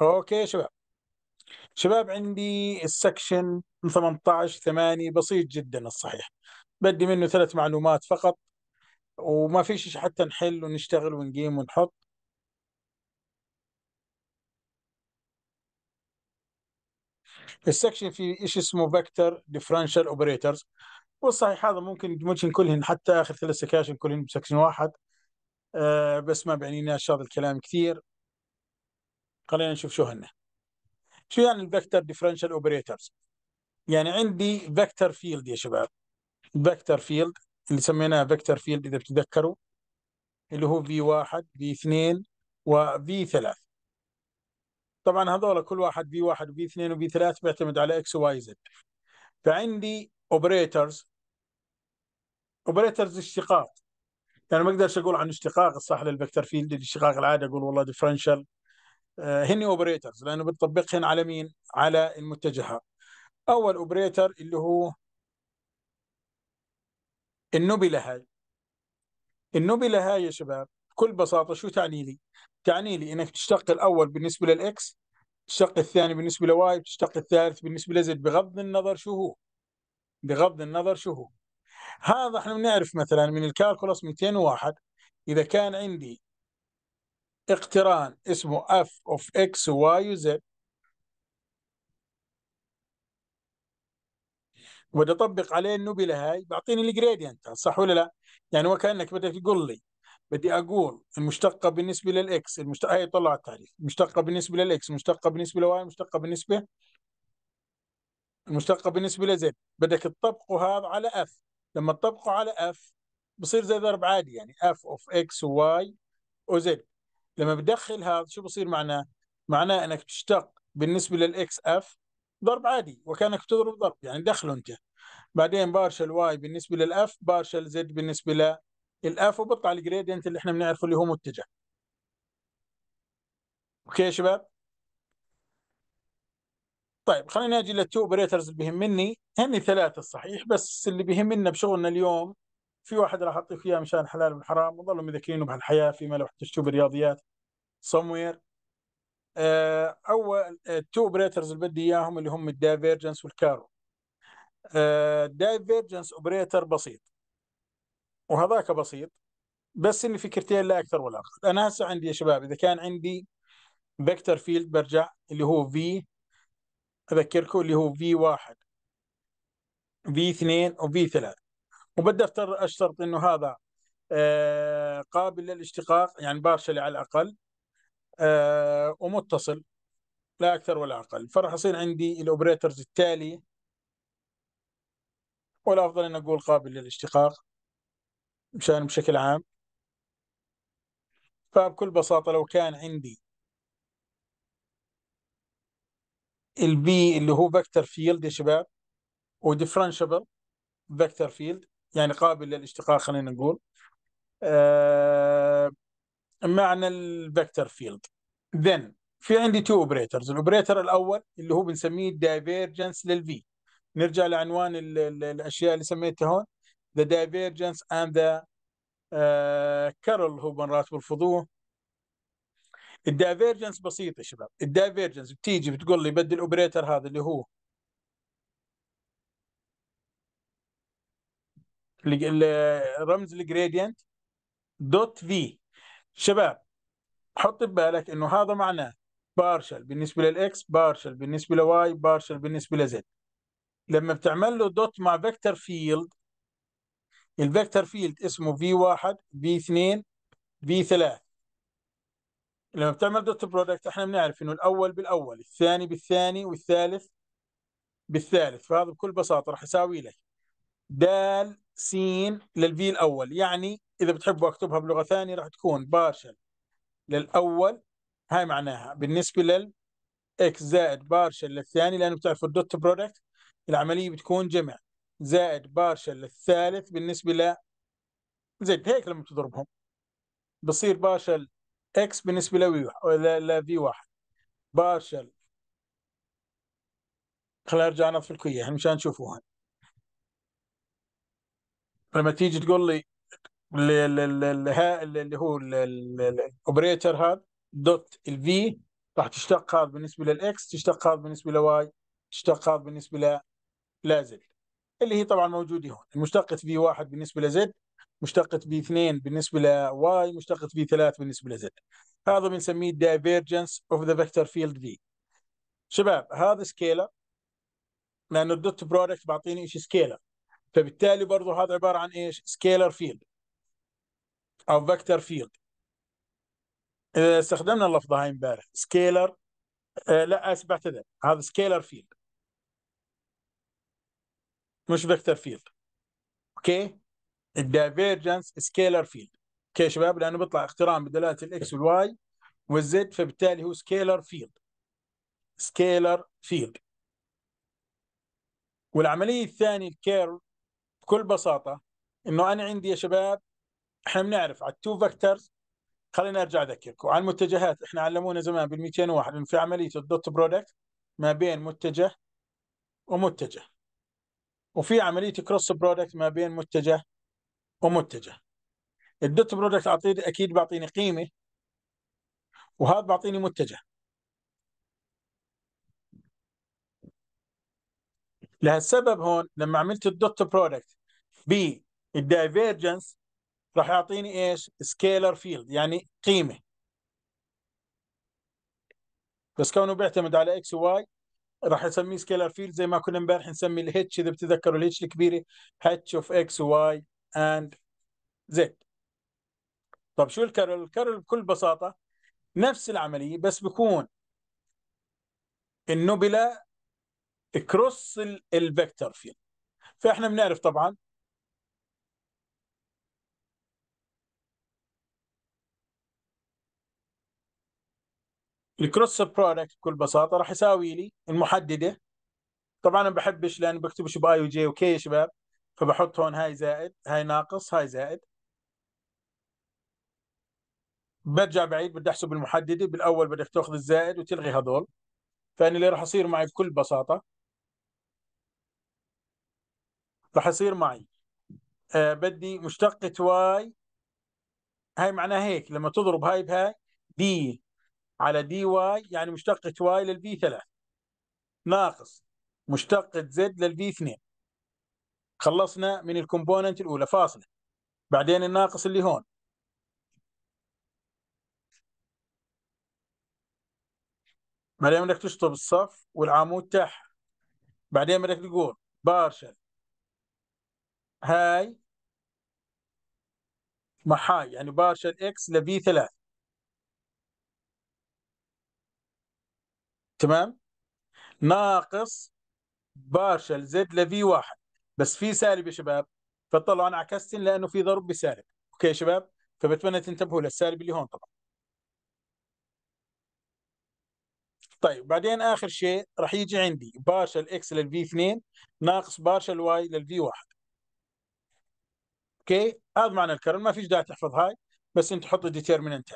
اوكي يا شباب شباب عندي السكشن 18 8 بسيط جدا الصحيح بدي منه ثلاث معلومات فقط وما فيش حتى نحل ونشتغل ونقيم ونحط السكشن في ايش اسمه فيكتور ديفرنشال اوبريتورز والصحيح هذا ممكن ندمجهن كلهن حتى اخر ثلاث سكاشن كلهن بسكشن واحد أه بس ما بعنيناش هذا الكلام كثير خلينا نشوف شو هن شو يعني الفيكتور ديفرنشال اوبريتورز يعني عندي فيكتور فيلد يا شباب فيكتور فيلد اللي سميناه فيكتور فيلد اذا بتتذكروا اللي هو في 1 في و وفي 3 طبعا هذول كل واحد في 1 وفي 2 وفي 3 بيعتمد على اكس واي زد فعندي اوبريتورز اوبريتورز اشتقاق يعني ما اقدرش اقول عن اشتقاق الصح للفيكتور فيلد الاشتقاق العادي اقول والله ديفرنشال آه، هن اوبريترز لانه بتطبقهن على مين؟ على المتجهه. اول اوبريتر اللي هو النبله هاي. النبله هاي يا شباب بكل بساطه شو تعني لي؟ تعني لي انك تشتق الاول بالنسبه للاكس تشتق الثاني بالنسبه لواي تشتق الثالث بالنسبه لزد بغض النظر شو هو بغض النظر شو هو هذا احنا بنعرف مثلا من الكالكولس 201 اذا كان عندي اقتران اسمه اف اوف اكس y وزد وبدي اطبق عليه النبله هاي بيعطيني الجريدينت صح ولا لا؟ يعني وكانك بدك تقول لي بدي اقول المشتقه بالنسبه للاكس المشت... هي طلع التعريف المشتقه بالنسبه للاكس المشتقه بالنسبه لواي المشتقه بالنسبه المشتقه بالنسبه لزد بدك تطبقه هذا على اف لما تطبقه على اف بصير زي ضرب عادي يعني اف اوف اكس وواي وزد لما بتدخل هذا شو بصير معناه؟ معناه انك تشتق بالنسبه للاكس اف ضرب عادي وكانك تضرب ضرب يعني دخله انت بعدين بارشل واي بالنسبه للاف بارشل زد بالنسبه للاف وبطلع الجريدينت اللي احنا بنعرفه اللي هو متجه اوكي يا شباب طيب خلينا نجي للتو اوبريترز اللي بيهمني هن ثلاثه صحيح بس اللي بيهمنا بشغلنا اليوم في واحد راح اعطيك اياه مشان حلال من حرام وظلوا مذكرينه بهالحياه فيما لو تشوف الرياضيات سموير آه، اول التو آه، اوبريترز اللي بدي اياهم اللي هم الدايفيرجنس والكارو الدايفيرجنس اوبريتر بسيط وهذاك بسيط بس اني فكرتين لا اكثر ولا اقل انا هسه عندي يا شباب اذا كان عندي فيكتور فيلد برجع اللي هو في اذكركم اللي هو في واحد في اثنين وفي ثلاث وبالدفتر اشترط انه هذا آه، قابل للاشتقاق يعني بارشلي على الاقل آه، ومتصل لا اكثر ولا اقل فراح يصير عندي الاوبريتورز التالي والافضل ان اقول قابل للاشتقاق مشان بشكل عام فبكل بساطه لو كان عندي البي اللي هو فيكتور فيلد يا شباب وديفرنشبل فيكتور فيلد يعني قابل للاشتقاق خلينا نقول آه معنى الفيكتور فيلد ذن في عندي تو اوبريترز الاوبريتر الاول اللي هو بنسميه دايفيرجنس للفي نرجع لعنوان الـ الـ الاشياء اللي سميتها هون ذا دايفيرجنس اند ذا كارل هو بنراتب الفضوه الدايفيرجنس بسيطه يا شباب الدايفيرجنس بتيجي بتقول لي بدي الاوبريتر هذا اللي هو الرمز الجريدينت دوت في شباب حط ببالك انه هذا معناه بارشل بالنسبه للاكس بارشل بالنسبه لواي بارشل بالنسبه لزد لما بتعمل له دوت مع فيكتور فيلد الفيكتور فيلد اسمه في 1 في 2 في 3 لما بتعمل دوت برودكت احنا بنعرف انه الاول بالاول الثاني بالثاني والثالث بالثالث فهذا بكل بساطه راح يساوي لك د س للفي الاول يعني اذا بتحبوا اكتبها بلغه ثانيه راح تكون بارشل للاول هاي معناها بالنسبه لل اكس زائد بارشل للثاني لانه بتعرفوا الدوت برودكت العمليه بتكون جمع زائد بارشل للثالث بالنسبه ل زد هيك لما تضربهم بصير بارشل اكس بالنسبه لوي لفي واحد بارشل خلينا ارجع انظف لكم اياها مشان تشوفوها لما تيجي تقول لي اللي هو الاوبريتر هذا دوت الفي راح تشتق هذا بالنسبه للاكس تشتق هذا بالنسبه لواي تشتق هذا بالنسبه ل اللي هي طبعا موجوده هون مشتقه في واحد بالنسبه لزد مشتقه في اثنين بالنسبه لواي مشتقه في ثلاث بالنسبه لزد هذا بنسميه دايفيرجنس اوف ذا فيكتور فيلد في شباب هذا سكيلر لانه الدوت برودكت بيعطيني شيء سكيلر فبالتالي برضه هذا عباره عن ايش؟ سكيلر فيلد او فيكتور فيلد استخدمنا اللفظه هاي امبارح سكيلر آه، لا اسف بعتذر هذا سكيلر فيلد مش فيكتور فيلد اوكي الدايفيرجنس سكيلر فيلد اوكي يا شباب لانه بيطلع اقتران بدلاله الاكس والواي والزد فبالتالي هو سكيلر فيلد سكيلر فيلد والعمليه الثانيه الكيرف بكل بساطه انه انا عندي يا شباب احنا بنعرف على التو فاكتورز خلينا ارجع اذكرك وعلى المتجهات احنا علمونا زمان بال 201 انه في عمليه الدوت برودكت ما بين متجه ومتجه وفي عمليه كروس برودكت ما بين متجه ومتجه الدوت برودكت اعطيني اكيد بيعطيني قيمه وهذا بيعطيني متجه لهالسبب هون لما عملت الدوت برودكت بالدايفيرجنس راح يعطيني ايش؟ سكيلر فيلد يعني قيمه بس كونه بيعتمد على اكس وواي راح اسميه سكيلر فيلد زي ما كنا امبارح نسمي الهيتش اذا بتتذكروا الهيتش الكبيره هيتش اوف اكس وواي اند زد طب شو الكرل؟ الكرل بكل بساطه نفس العمليه بس بكون النوبلا كروس الفيكتور فيلد فاحنا بنعرف طبعا الكروس برودكت بكل بساطه راح يساوي لي المحدده طبعا انا ما بحبش لان بكتبش باي وجي وكي يا شباب فبحط هون هاي زائد هاي ناقص هاي زائد برجع بعيد بدي احسب المحدده بالاول بدك تاخذ الزائد وتلغي هذول فانا اللي راح يصير معي بكل بساطه راح يصير معي آه بدي مشتقة واي هاي معناها هيك لما تضرب هاي بهاي دي على دي واي يعني مشتقة واي للبي 3 ناقص مشتقة زد للبي 2 خلصنا من الكومبوننت الأولى فاصلة بعدين الناقص اللي هون بعدين بدك تشطب الصف والعمود تحت بعدين بدك تقول بارشل هاي مع هاي يعني بارشل اكس لبي ثلاث تمام ناقص بارشل زد لفي واحد بس في سالب يا شباب فطلعوا انا عكست لانه في ضرب بسالب اوكي يا شباب فبتمنى تنتبهوا للسالب اللي هون طبعا طيب بعدين اخر شيء راح يجي عندي بارشل اكس للفي 2 ناقص بارشل واي للفي 1 اوكي هذا معنى الكرن ما فيش داعي تحفظ هاي بس انت حط الديترميننت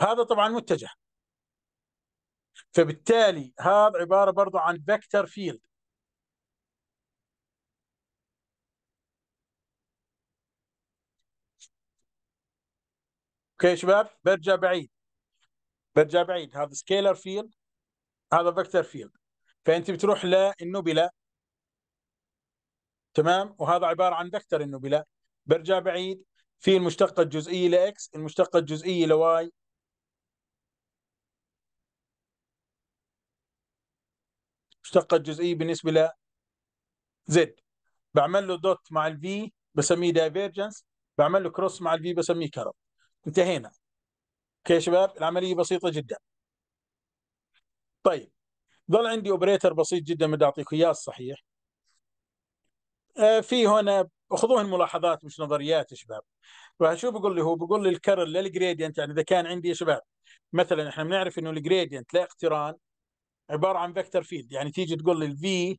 هذا طبعا متجه فبالتالي هذا عباره برضو عن فيكتور فيلد اوكي شباب برجع بعيد برجع بعيد هذا سكيلر فيلد هذا فيكتور فيلد فانت بتروح للنبله تمام وهذا عباره عن فيكتور انه بلا برجع بعيد في المشتقه الجزئيه لاكس المشتقه الجزئيه لواي المشتقه الجزئيه بالنسبه ل زد بعمل له دوت مع الفي بسميه دايفيرجنس بعمل له كروس مع الفي بسميه كرب انتهينا اوكي يا شباب العمليه بسيطه جدا طيب ظل عندي اوبريتر بسيط جدا بدي اعطيكم اياه الصحيح آه، في هنا خذوها ملاحظات مش نظريات يا شباب فشو بقول لي هو بقول لي الكرل للجريدينت يعني اذا كان عندي يا شباب مثلا احنا بنعرف انه الجريدينت لا اقتران عباره عن فيكتور فيلد يعني تيجي تقول لي الفي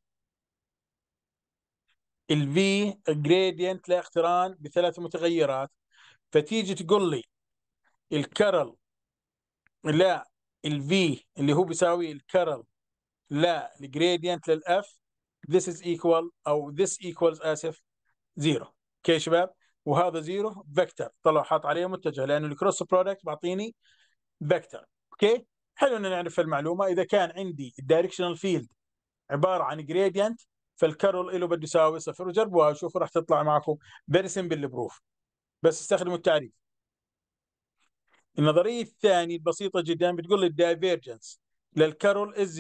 الفي جريدينت لا اقتران بثلاث متغيرات فتيجي تقول لي الكرل لا الفي اللي هو بيساوي الكرل لا الجريدينت للاف this is equal او this equals اسف زيرو اوكي شباب وهذا زيرو فيكتور طلع حاط عليه متجه لانه الكروس برودكت بعطيني فيكتور اوكي حلو ان نعرف المعلومه اذا كان عندي الدايركشنال فيلد عباره عن جريدينت فالكارول له بده يساوي صفر وجربوها وشوفوا راح تطلع معكم فيري سمبل بروف بس استخدموا التعريف النظريه الثانيه البسيطه جدا بتقول لي الدايفيرجنس للكارول از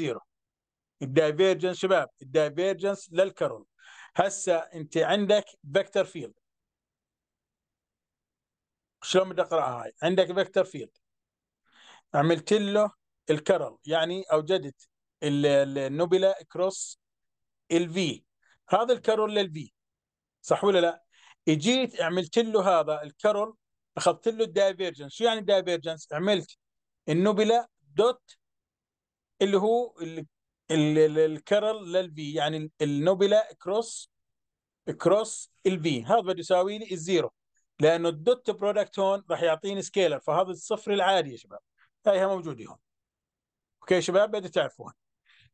الدايفيرجنس شباب الدايفيرجنس للكرول هسه انت عندك فيكتور فيلد شلون بدي اقراها هاي عندك فيكتور فيلد عملت له الكرل يعني اوجدت النوبلا كروس الفي هذا الكرل للفي صح ولا لا؟ اجيت عملت له هذا الكرل اخذت له الدايفيرجنس شو يعني الدايفيرجنس؟ عملت النوبلا دوت اللي هو الكرل للفي يعني النوبلا كروس كروس الفي هذا بده يساوي لي الزيرو لانه الدوت برودكت هون راح يعطيني سكيلر فهذا الصفر العادي يا شباب هاي موجوده هون اوكي يا شباب بدي تعرفوها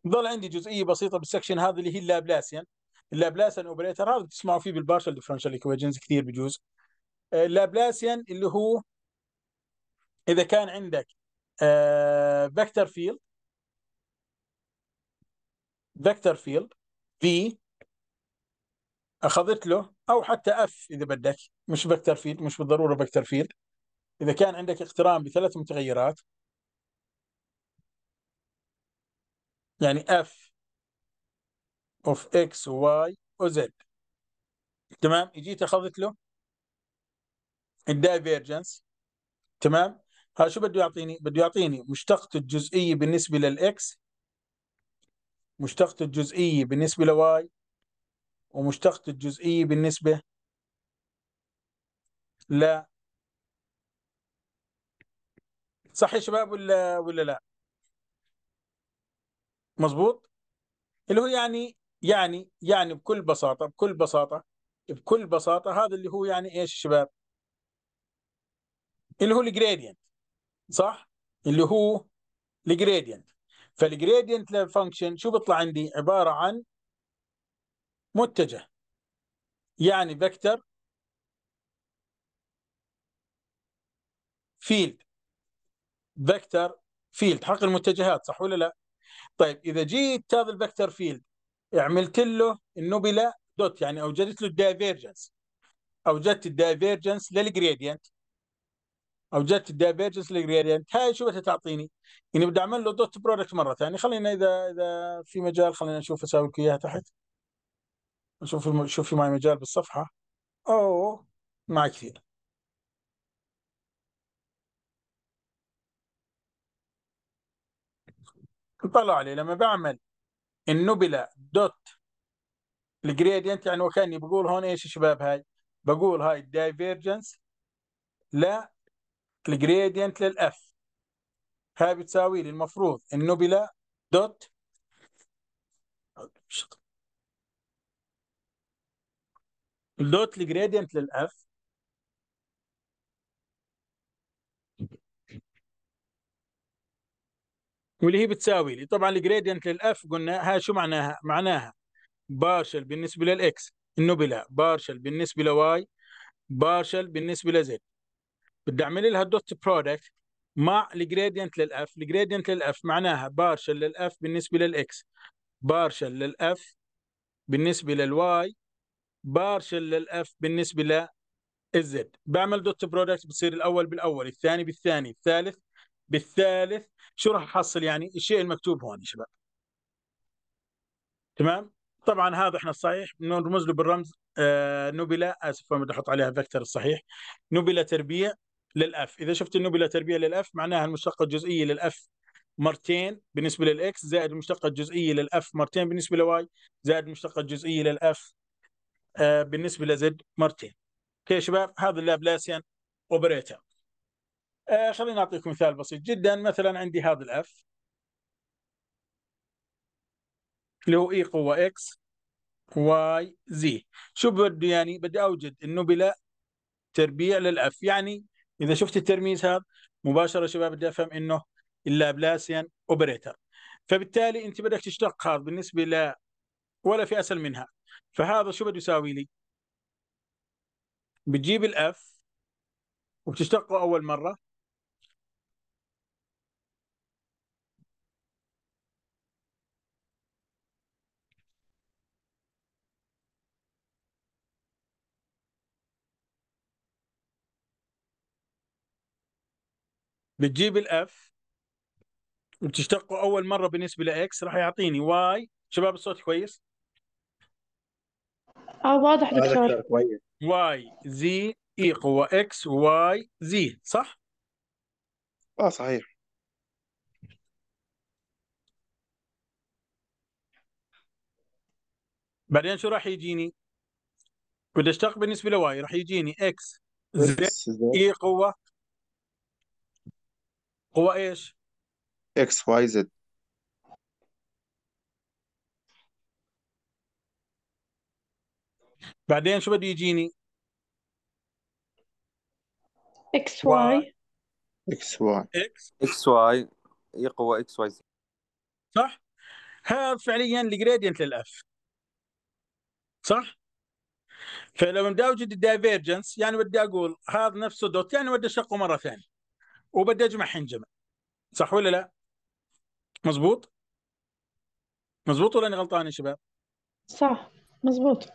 ضل عندي جزئيه بسيطه بالسكشن هذا اللي هي اللابلاسيان اللابلاسيان اوبريتر هذا بتسمعوا فيه بالبارشل ديفرنشال ايكويشنز كثير بجوز آه، اللابلاسيان اللي هو اذا كان عندك فيكتور آه، فيلد فيكتور فيلد في اخذت له او حتى اف اذا بدك مش فيكتور فيلد مش بالضروره فيكتور فيلد اذا كان عندك اقتران بثلاث متغيرات يعني اف اوف اكس وواي وزد تمام اجيت اخذت له الدايفيرجنس تمام ها شو بده يعطيني بده يعطيني مشتقته الجزئية بالنسبة للإكس مشتقة الجزئية بالنسبة لواي ومشتقة الجزئية بالنسبة لا صح يا شباب ولا ولا لا مظبوط اللي هو يعني يعني يعني بكل بساطة بكل بساطة بكل بساطة هذا اللي هو يعني ايش شباب اللي هو الجريدينت صح اللي هو الجريدينت فالجريدينت فانكشن شو بيطلع عندي عباره عن متجه يعني فيكتور فيلد فيكتور فيلد حق المتجهات صح ولا لا طيب اذا جيت هذا الفيكتور فيلد عملت له النوبلا دوت يعني اوجدت له الدايفيرجنس اوجدت الدايفيرجنس للجريدينت او جت الدايبيرجس الجريدينت هاي شو تعطيني؟ يعني بدي اعمل له دوت برودكت مره ثانيه خلينا اذا اذا في مجال خلينا نشوف اسوي لك اياها تحت نشوف شوف في معي مجال بالصفحه او ما كثير طلع لي لما بعمل النبله دوت الجريدينت يعني وكاني بقول هون ايش يا شباب هاي؟ بقول هاي الدايفيرجنس لا الجريدينت للاف ها بتساوي لي المفروض النوبلا دوت دوت الجريدينت للاف واللي هي بتساوي لي طبعا الجريدينت للاف قلنا ها شو معناها معناها بارشل بالنسبه للاكس النوبلا بارشل بالنسبه لواي بارشل بالنسبه لزد بدي اعمل لها دوت برودكت مع الجريدينت للاف الجريدينت للاف معناها بارشل للاف بالنسبه للاكس بارشل للاف بالنسبه للواي بارشل للاف بالنسبه للزد بعمل دوت برودكت بصير الاول بالاول الثاني بالثاني الثالث بالثالث شو راح احصل يعني الشيء المكتوب هون يا شباب تمام طبعا هذا احنا صحيح بنرمز له بالرمز آه نوبلا اسف بدي احط عليها فيكتور الصحيح نوبلا تربيع للاف اذا شفت انه بلا تربيع للاف معناها المشتقه الجزئيه للاف مرتين بالنسبه للاكس زائد المشتقه الجزئيه للاف مرتين بالنسبه لواي زائد المشتقه الجزئيه للاف آه، بالنسبه لزد مرتين اوكي يا شباب هذا اللابلاسيان اوبريتر آه، خليني اعطيكم مثال بسيط جدا مثلا عندي هذا الاف اللي هو اي قوه اكس واي زي شو بده يعني بدي اوجد انه تربيع للاف يعني اذا شفت الترميز هذا مباشره شباب بدي افهم انه اللابلاسيان اوبريتر فبالتالي انت بدك تشتق هذا بالنسبه ل ولا في اسهل منها فهذا شو بده يساوي لي؟ بتجيب الاف وبتشتقه اول مره بتجيب الاف وبتشتقه اول مره بالنسبه لاكس راح يعطيني واي شباب الصوت كويس؟ اه واضح دكتور كويس واي زي اي قوة اكس واي زي صح؟ اه صحيح بعدين شو راح يجيني؟ بدي اشتق بالنسبة لواي راح يجيني اكس زي اي قوة قوى ايش؟ اكس واي زد بعدين شو بده يجيني؟ اكس واي اكس واي اكس اكس واي يقوى إيه اكس واي زد صح؟ هذا فعليا الجريدينت للاف صح؟ فلو بدي اوجد الدايفيرجنس يعني بدي اقول هذا نفسه دوت يعني بدي اشقه مره ثانيه وبدي اجمع جمع صح ولا لا؟ مزبوط؟ مزبوط ولا انا غلطان يا شباب؟ صح مزبوط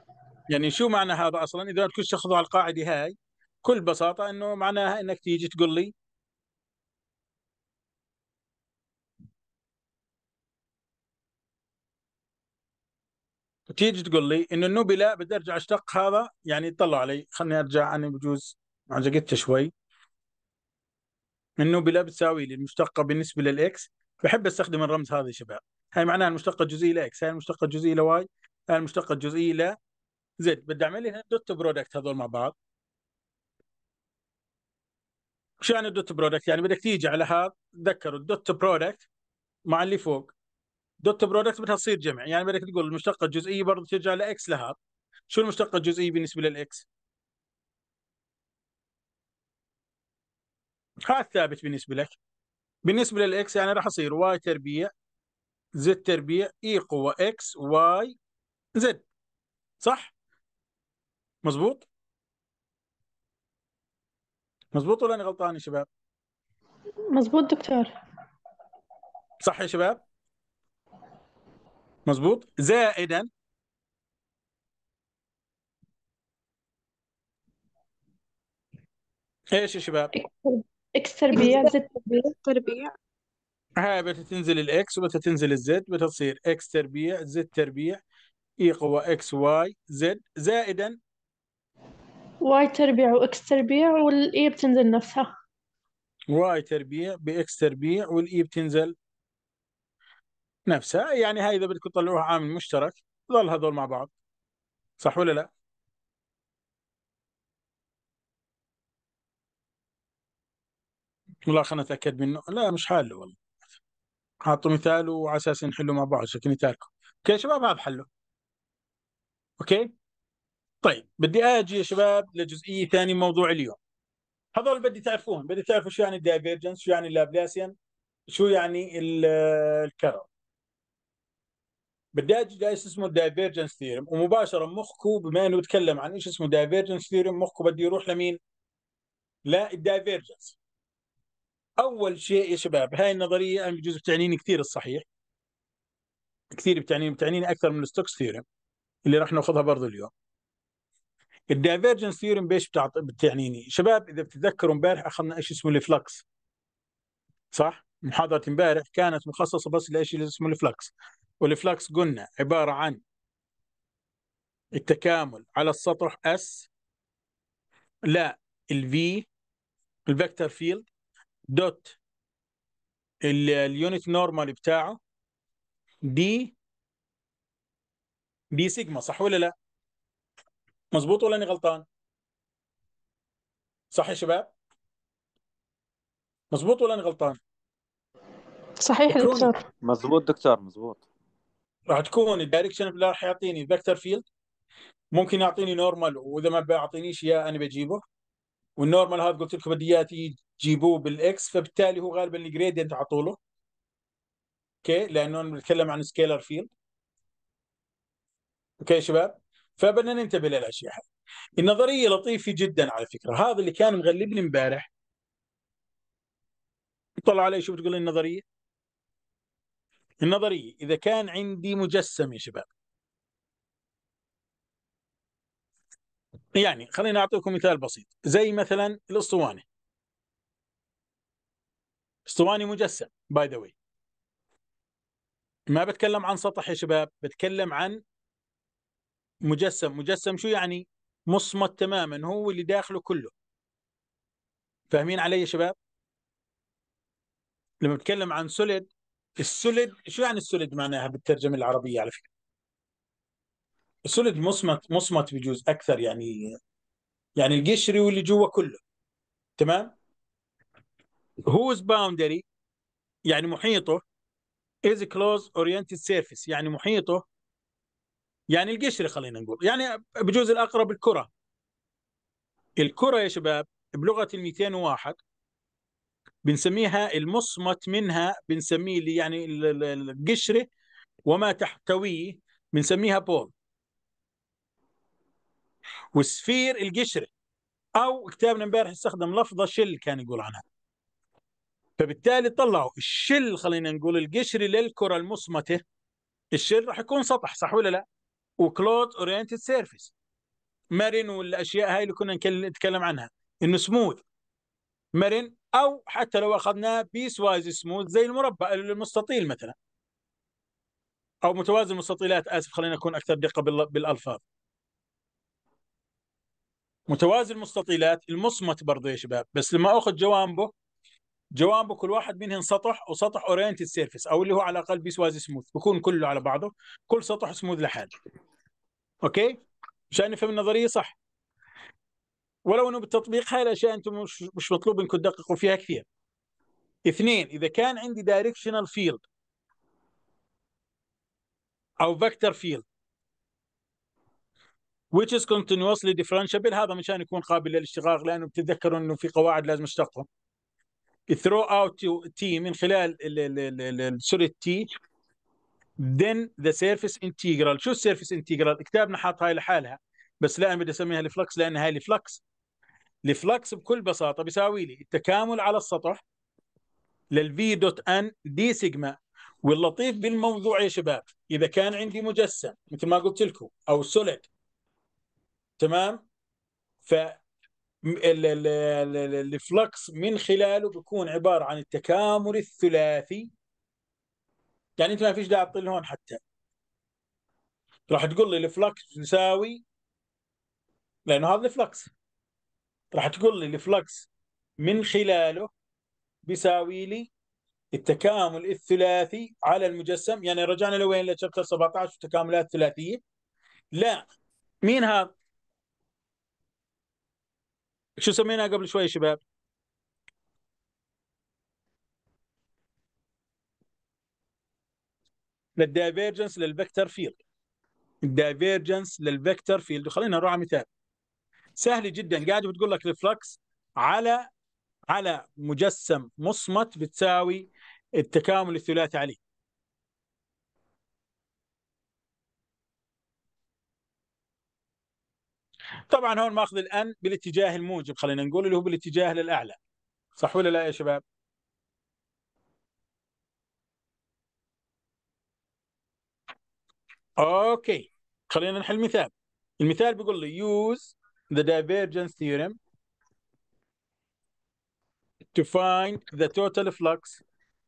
يعني شو معنى هذا اصلا؟ اذا كل شخص على القاعده هاي بكل بساطه انه معناها انك تيجي تقول لي تيجي تقول لي انه النوبلاء بدي ارجع اشتق هذا يعني اطلعوا علي خلني ارجع انا بجوز عجقت شوي انه بلا بتساوي لي المشتقه بالنسبه للاكس بحب استخدم الرمز هذا يا شباب هاي معناها المشتقه الجزئيه لاكس هاي المشتقه الجزئيه لواي هاي المشتقه الجزئيه ل زد بدي اعمل لها دوت برودكت هذول مع بعض شو يعني الدوت برودكت يعني بدك تيجي على هذا تذكروا الدوت برودكت مع اللي فوق دوت برودكت بدها تصير جمع يعني بدك تقول المشتقه الجزئيه برضه ترجع لاكس لهذا شو المشتقه الجزئيه بالنسبه للاكس هذا ثابت بالنسبه لك بالنسبه للاكس يعني راح اصير واي تربيع زد تربيع اي قوى اكس واي زد صح مزبوط مزبوط ولا انا غلطان يا شباب مزبوط دكتور صح يا شباب مزبوط زائدا ايش يا شباب اكس تربيع زد تربيع تربيع بدها بتنزل الاكس وبتنزل الزد بتصير اكس تربيع زد تربيع يقوى اكس واي زد زائدا واي تربيع واكس تربيع والاي e بتنزل نفسها واي تربيع باكس تربيع والاي e بتنزل نفسها يعني هاي اذا بدكم تطلعوها عامل مشترك ظل هذول مع بعض صح ولا لا؟ والله خلنا اتاكد منه لا مش حاله والله حاطوا مثال وعلى اساس نحله مع بعض شكلي تاركه اوكي يا شباب هذا حله اوكي طيب بدي اجي يا شباب لجزئيه ثانيه موضوع اليوم هذول بدي تعرفوهم بدي تعرفوا شو يعني الدايفيرجنس شو يعني اللابلاسيان شو يعني الكرم بدي اجي جاي اسمه الدايفيرجنس ثيرم ومباشره مخكو بما انه بتكلم عن ايش اسمه دايفيرجنس ثيرم مخكو بدي يروح لمين؟ لا الدايفيرجنس اول شيء يا شباب هاي النظريه انا بجوز بتعنيني كثير الصحيح كثير بتعنيني بتعنيني اكثر من الستوكس ثيورم اللي راح ناخذها برضه اليوم الدايفرجنس ثيورم بيش بتعنيني شباب اذا بتتذكروا امبارح اخذنا شيء اسمه الفلكس صح محاضره امبارح كانت مخصصه بس لشيء اللي اسمه الفلكس والفلكس قلنا عباره عن التكامل على السطح اس لا الفي الفيكتور فيلد دوت اليونت نورمال بتاعه دي دي سيجما صح ولا لا؟ مظبوط ولا انا غلطان؟ صح يا شباب؟ مظبوط ولا انا غلطان؟ صحيح دكتور مظبوط دكتور مظبوط راح تكون الدايركشن اللي راح يعطيني فيكتور فيلد ممكن يعطيني نورمال واذا ما بيعطينيش اياه انا بجيبه والنورمال هذا قلت لكم بدي اياه جيبوه بالاكس فبالتالي هو غالبا الجريدينت على له اوكي لانه بنتكلم عن سكيلر فيلد اوكي شباب فبدنا ننتبه للاشياء هذه النظريه لطيفه جدا على فكره هذا اللي كان مغلبني امبارح طلع علي شو بتقول النظريه النظريه اذا كان عندي مجسم يا شباب يعني خليني اعطيكم مثال بسيط زي مثلا الاسطوانه اسطواني مجسم باي ذا واي ما بتكلم عن سطح يا شباب بتكلم عن مجسم مجسم شو يعني مصمت تماما هو اللي داخله كله فاهمين علي يا شباب لما بتكلم عن سوليد السوليد شو يعني السوليد معناها بالترجمه العربيه على فكره السوليد مصمت مصمت بجوز اكثر يعني يعني القشري واللي جوا كله تمام whose boundary يعني محيطه is close oriented surface يعني محيطه يعني القشري خلينا نقول يعني بجوز الاقرب الكره الكره يا شباب بلغه ال 201 بنسميها المصمت منها بنسميه اللي يعني القشره وما تحتويه بنسميها بول وسفير القشره او كتابنا امبارح استخدم لفظه شل كان يقول عنها فبالتالي طلعوا الشل خلينا نقول القشري للكره المصمته الشل راح يكون سطح صح ولا لا؟ وكلوت اورينتد سيرفيس مرن والاشياء هاي اللي كنا نتكلم عنها انه سموث مرن او حتى لو اخذناه بيس وايز سموث زي المربع المستطيل مثلا او متوازن المستطيلات اسف خلينا نكون اكثر دقه بالالفاظ متوازن المستطيلات المصمت برضه يا شباب بس لما اخذ جوانبه جوانبه كل واحد منهم سطح وسطح اورينتد سيرفيس او اللي هو على الاقل بيسوازي سموث بيكون كله على بعضه كل سطح سموث لحاله اوكي عشان نفهم النظريه صح ولو انه بالتطبيق هاي الاشياء انتم مش مش مطلوب انكم تدققوا فيها كثير اثنين اذا كان عندي دايركشنال فيلد او فيكتور فيلد which is continuously differentiable هذا مشان يكون قابل للاشتقاق لانه بتتذكروا انه في قواعد لازم اشتقها ثرو اوت تي من خلال السوليد تي ذن ذا سيرفيس انتجرال شو السيرفيس انتجرال كتابنا حاط هاي لحالها بس لا انا بدي اسميها الفلكس لان هاي الفلكس الفلكس بكل بساطه بيساوي لي التكامل على السطح للفي دوت ان دي سيجما واللطيف بالموضوع يا شباب اذا كان عندي مجسم مثل ما قلت لكم او سوليد تمام ف الفلكس من خلاله بيكون عباره عن التكامل الثلاثي يعني انت ما فيش داعي تطل هون حتى راح تقول لي الفلكس يساوي لانه هذا الفلكس راح تقول لي الفلكس من خلاله بيساوي لي التكامل الثلاثي على المجسم يعني رجعنا لوين لشابتر 17 التكاملات الثلاثيه لا مين هذا شو سميناها قبل شوي شباب؟ للدايفيرجنس للفيكتور فيلد الدايفيرجنس للفيكتور فيلد وخلينا نروح على مثال سهل جدا قاعده بتقول لك الفلكس على على مجسم مصمت بتساوي التكامل الثلاثي عليه طبعا هون ماخذ الان بالاتجاه الموجب خلينا نقول اللي هو بالاتجاه للاعلى صح ولا لا يا شباب؟ اوكي خلينا نحل مثال المثال بيقول لي use the divergence theorem to find the total flux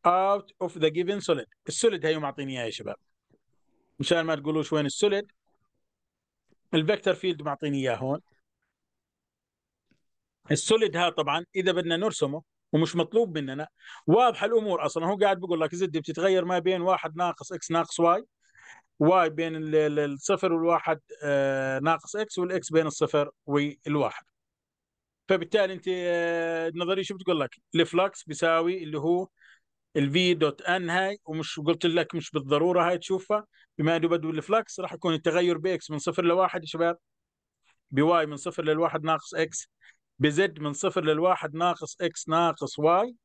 out of the given solid السوليد هي معطيني اياها يا شباب مشان ما تقولوش وين السوليد الفيكتور فيلد معطيني اياه هون السوليد هذا طبعا اذا بدنا نرسمه ومش مطلوب مننا واضحه الامور اصلا هو قاعد بيقول لك زد بتتغير ما بين واحد ناقص اكس ناقص واي واي بين الصفر والواحد آه، ناقص اكس والاكس بين الصفر والواحد فبالتالي انت النظريه آه، شو بتقول لك الفلكس بيساوي اللي هو الفي دوت ان هاي ومش قلت لك مش بالضروره هاي تشوفها بما انه بدو الفلكس راح يكون التغير باكس من صفر لواحد يا شباب بواي من صفر للواحد ناقص اكس بزد من صفر للواحد ناقص اكس ناقص واي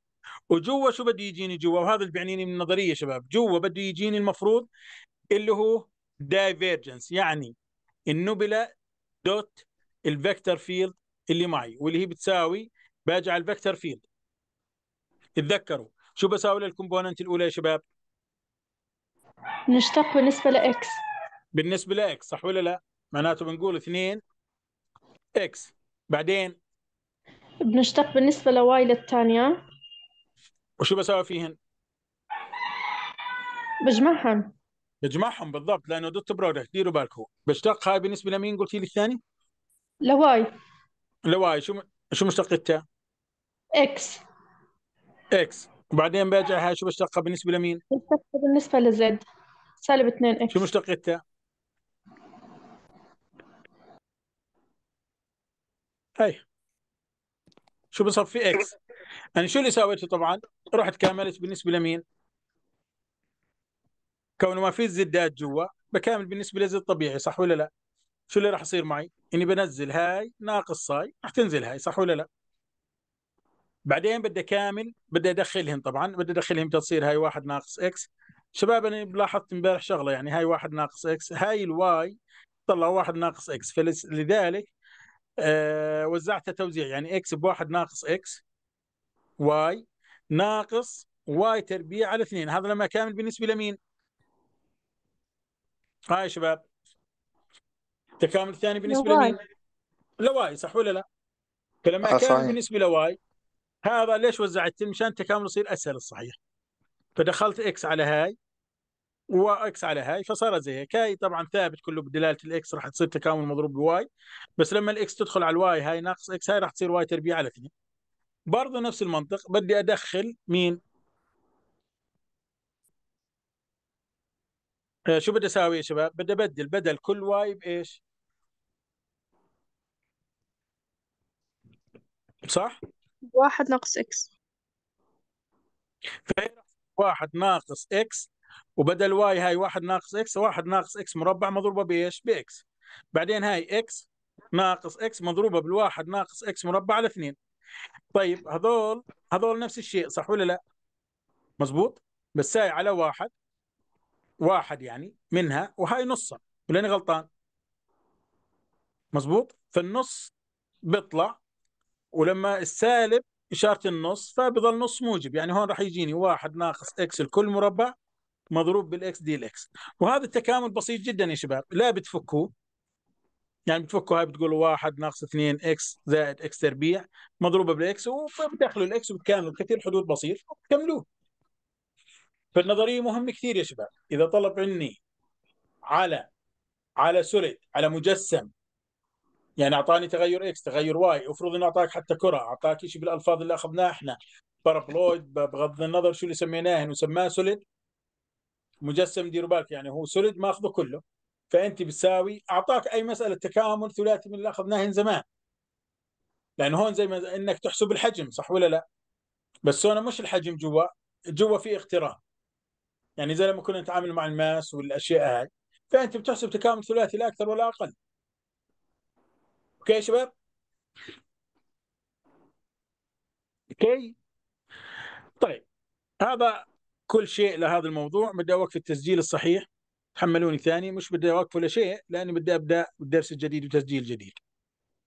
وجوا شو بده يجيني جوا وهذا اللي بيعنيني من النظريه شباب جوا بده يجيني المفروض اللي هو دايفيرجنس يعني النبله دوت الفيكتور فيلد اللي معي واللي هي بتساوي باجي على الفيكتور فيلد اتذكروا شو بساوي للكومبوننت الاولى يا شباب نشتق بالنسبه لاكس بالنسبه لاكس صح ولا لا معناته بنقول 2 اكس بعدين بنشتق بالنسبه لواي للثانيه وشو بساوي فيهن بجمعهم بجمعهم بالضبط لانه دوت برودكت ديروا بالكم بشتق هاي بالنسبه لمين قلتي لي الثاني لواي لواي شو شو مشتق التاء اكس اكس وبعدين هاي شو مشتقة بالنسبة لمين؟ مشتقة بالنسبة لزد سالب 2 اكس شو مشتقتها؟ هاي شو بصفي اكس؟ أنا يعني شو اللي سويته طبعا؟ رحت كاملت بالنسبة لمين؟ كونه ما في زدات جوا بكامل بالنسبة لزد طبيعي صح ولا لا؟ شو اللي راح يصير معي؟ اني بنزل هاي ناقص هاي راح تنزل هاي صح ولا لا؟ بعدين بدي كامل بدي ادخلهم طبعا بدي ادخلهم تصير هاي واحد ناقص اكس شباب انا لاحظت امبارح شغله يعني هاي واحد ناقص اكس هاي الواي طلع واحد ناقص اكس فلذلك آه وزعتها توزيع يعني اكس بواحد ناقص اكس واي ناقص واي تربيع على اثنين هذا لما كامل بالنسبه لمين؟ هاي يا شباب التكامل الثاني بالنسبه لمين؟ لواي صح ولا لا؟ فلما آه، كامل بالنسبه لواي هذا ليش وزعت مشان التكامل يصير اسهل الصحيح فدخلت اكس على هاي واكس على هاي فصارت زي هيك هاي طبعا ثابت كله بدلاله الاكس راح تصير تكامل مضروب بواي بس لما الاكس تدخل على الواي هاي ناقص اكس هاي راح تصير واي تربيع على اثنين برضه نفس المنطق بدي ادخل مين آه، شو بدي اسوي يا شباب بدي ابدل بدل كل واي بايش صح واحد ناقص إكس واحد ناقص إكس وبدل واي هاي واحد ناقص إكس واحد ناقص إكس مربع مضروبة بإيش بإكس بعدين هاي إكس ناقص إكس مضروبة بالواحد ناقص إكس مربع على اثنين طيب هذول هذول نفس الشيء صح ولا لا مزبوط بس هاي على واحد واحد يعني منها وهاي نصها ولاني غلطان مزبوط فالنص بيطلع ولما السالب إشارة النص فبضل نص موجب يعني هون راح يجيني واحد ناقص إكس الكل مربع مضروب بالإكس دي الإكس وهذا التكامل بسيط جدا يا شباب لا بتفكوه يعني بتفكوا هاي بتقولوا واحد ناقص اثنين اكس زائد اكس تربيع مضروبه بالاكس وبتدخلوا الاكس وبتكاملوا كثير حدود بسيط وبتكملوه فالنظريه مهمه كثير يا شباب اذا طلب مني على على سوليد على مجسم يعني اعطاني تغير اكس تغير واي افرض انه اعطاك حتى كره اعطاك شيء بالالفاظ اللي اخذناها احنا بارابلويد بغض النظر شو اللي سميناه سماه سوليد مجسم ديروا بالك يعني هو سوليد ماخذه كله فانت بتساوي اعطاك اي مساله تكامل ثلاثي من اللي اخذناهن زمان لانه هون زي ما انك تحسب الحجم صح ولا لا بس هون مش الحجم جوا جوا في اقتران يعني زي لما كنا نتعامل مع الماس والاشياء هاي فانت بتحسب تكامل ثلاثي لا اكثر ولا اقل اوكي يا شباب اوكي طيب هذا كل شيء لهذا الموضوع بدي اوقف التسجيل الصحيح تحملوني ثاني مش بدي اوقف ولا شيء لاني بدي ابدا بالدرس الجديد وتسجيل جديد